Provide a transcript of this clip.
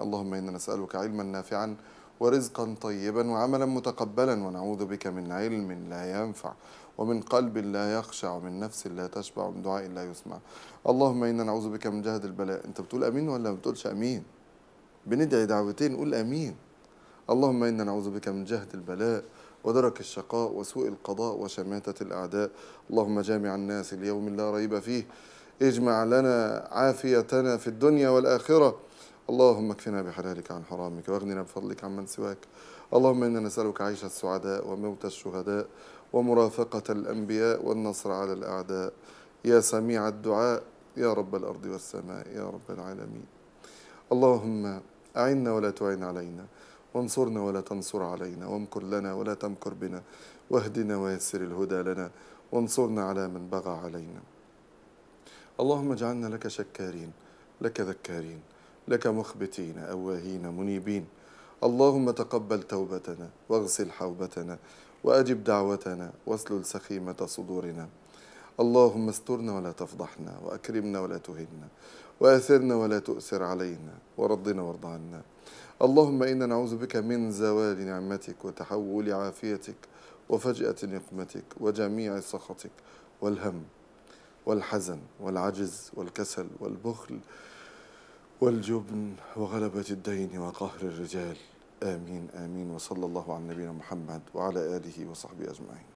اللهم إنا نسألك علما نافعا ورزقا طيبا وعملا متقبلا ونعوذ بك من علم لا ينفع ومن قلب لا يخشع ومن نفس لا تشبع ومن دعاء لا يسمع اللهم إنا نعوذ بك من جهد البلاء أنت بتقول أمين ولا ما بتقولش أمين بندعي دعوتين قول أمين اللهم إنا نعوذ بك من جهد البلاء ودرك الشقاء وسوء القضاء وشماتة الأعداء اللهم جامع الناس اليوم لا ريب فيه اجمع لنا عافيتنا في الدنيا والآخرة اللهم اكفنا بحلالك عن حرامك واغننا بفضلك عن من سواك اللهم إنا نسألك عيش السعداء وموت الشهداء ومرافقة الأنبياء والنصر على الأعداء يا سميع الدعاء يا رب الأرض والسماء يا رب العالمين اللهم أعنا ولا تعين علينا وانصرنا ولا تنصر علينا وامكر لنا ولا تمكر بنا واهدنا ويسر الهدى لنا وانصرنا على من بغى علينا اللهم اجعلنا لك شكارين لك ذكارين لك مخبتين أواهين منيبين اللهم تقبل توبتنا واغسل حوبتنا وأجب دعوتنا واسلل سخيمة صدورنا اللهم استرنا ولا تفضحنا وأكرمنا ولا تهنا وأثرنا ولا تؤثر علينا وردنا وارض عنا اللهم إنا نعوذ بك من زوال نعمتك وتحول عافيتك وفجأة نقمتك وجميع سخطك والهم والحزن والعجز والكسل والبخل والجبن وغلبة الدين وقهر الرجال آمين آمين وصلى الله على نبينا محمد وعلى آله وصحبه أجمعين